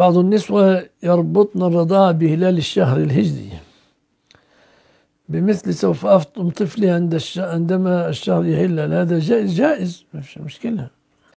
بعض النسوة يربطن الرضاعة بهلال الشهر الهجري بمثل سوف أفطم طفلي عند الش... عندما الشهر يهلل هذا جائز جائز فيش مشكلة